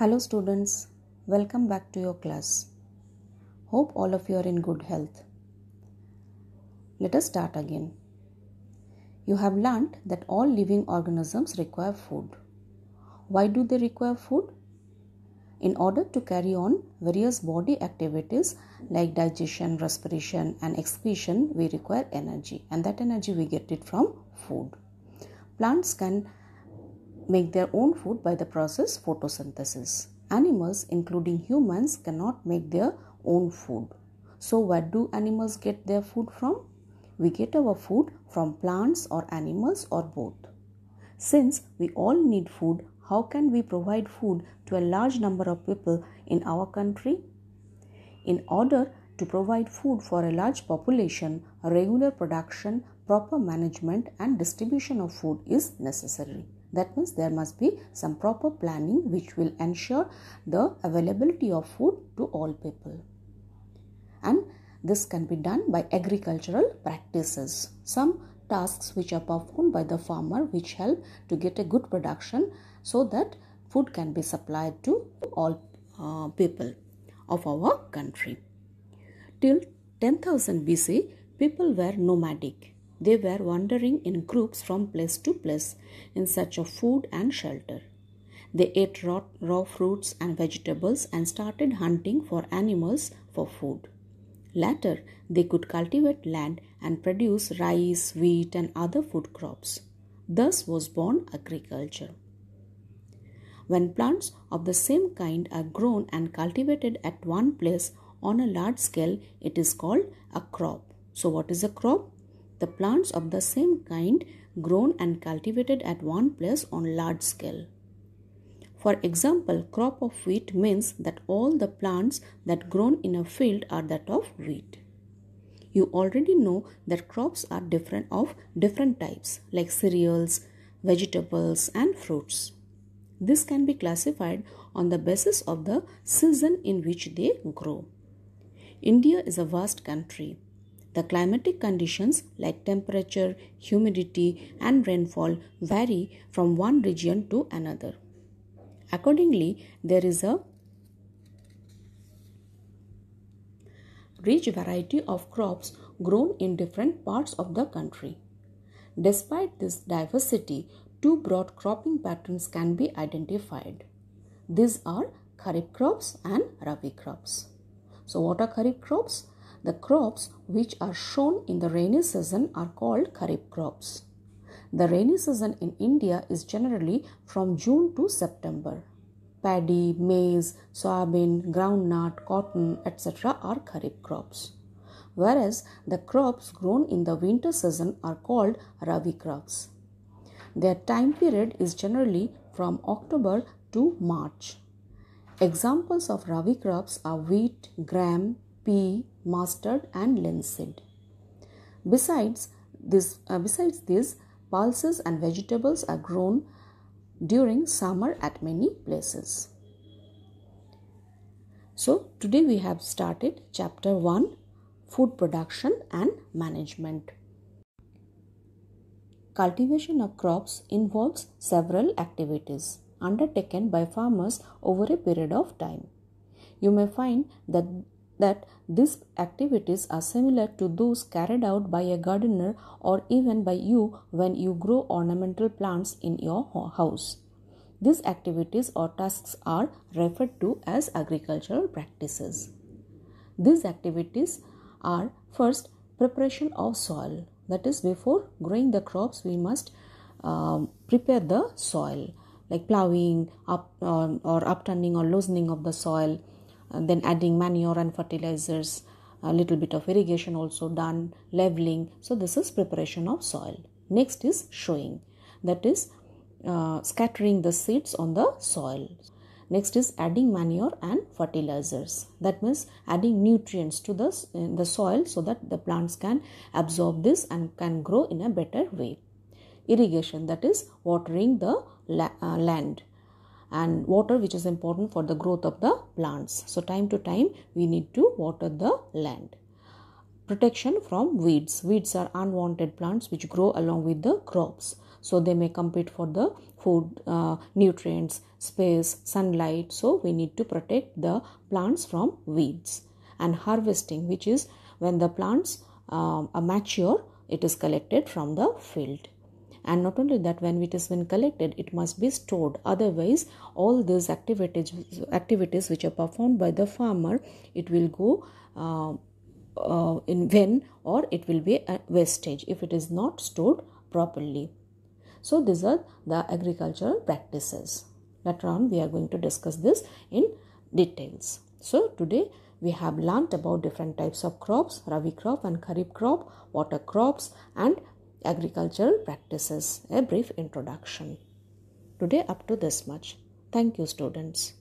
Hello, students. Welcome back to your class. Hope all of you are in good health. Let us start again. You have learnt that all living organisms require food. Why do they require food? In order to carry on various body activities like digestion, respiration, and excretion, we require energy, and that energy we get it from food. Plants can make their own food by the process photosynthesis. Animals, including humans, cannot make their own food. So, where do animals get their food from? We get our food from plants or animals or both. Since we all need food, how can we provide food to a large number of people in our country? In order to provide food for a large population, regular production, proper management, and distribution of food is necessary. That means there must be some proper planning which will ensure the availability of food to all people. And this can be done by agricultural practices. Some tasks which are performed by the farmer which help to get a good production so that food can be supplied to all uh, people of our country. Till 10,000 BC, people were nomadic they were wandering in groups from place to place in search of food and shelter. They ate raw, raw fruits and vegetables and started hunting for animals for food. Later, they could cultivate land and produce rice, wheat, and other food crops. Thus was born agriculture. When plants of the same kind are grown and cultivated at one place on a large scale, it is called a crop. So, what is a crop? The plants of the same kind grown and cultivated at one place on large scale. For example, crop of wheat means that all the plants that grown in a field are that of wheat. You already know that crops are different of different types like cereals, vegetables and fruits. This can be classified on the basis of the season in which they grow. India is a vast country the climatic conditions like temperature, humidity, and rainfall vary from one region to another. Accordingly, there is a rich variety of crops grown in different parts of the country. Despite this diversity, two broad cropping patterns can be identified. These are kharif crops and rabi crops. So what are kharif crops? The crops which are shown in the rainy season are called kharif crops. The rainy season in India is generally from June to September. Paddy, maize, soybean, groundnut, cotton, etc. are kharif crops. Whereas the crops grown in the winter season are called rabi crops. Their time period is generally from October to March. Examples of rabi crops are wheat, gram, pea, mustard, and linseed. Besides this, uh, besides this, pulses and vegetables are grown during summer at many places. So today we have started chapter 1 food production and management. Cultivation of crops involves several activities undertaken by farmers over a period of time. You may find that that these activities are similar to those carried out by a gardener or even by you when you grow ornamental plants in your house. These activities or tasks are referred to as agricultural practices. These activities are first preparation of soil, that is, before growing the crops, we must um, prepare the soil like plowing up, um, or upturning or loosening of the soil and uh, then adding manure and fertilizers a little bit of irrigation also done leveling so this is preparation of soil next is showing that is uh, scattering the seeds on the soil next is adding manure and fertilizers that means adding nutrients to the, the soil so that the plants can absorb this and can grow in a better way irrigation that is watering the la- uh, land and water which is important for the growth of the plants so time to time we need to water the land protection from weeds weeds are unwanted plants which grow along with the crops so they may compete for the food uh, nutrients space sunlight so we need to protect the plants from weeds and harvesting which is when the plants um, are mature it is collected from the field and not only that when it has been collected it must be stored otherwise all these activities activities which are performed by the farmer it will go uh, uh, in when or it will be a wastage if it is not stored properly so these are the agricultural practices later on we are going to discuss this in details so today we have learnt about different types of crops rabi crop and kharif crop water crops and agricultural practices a brief introduction today up to this much thank you students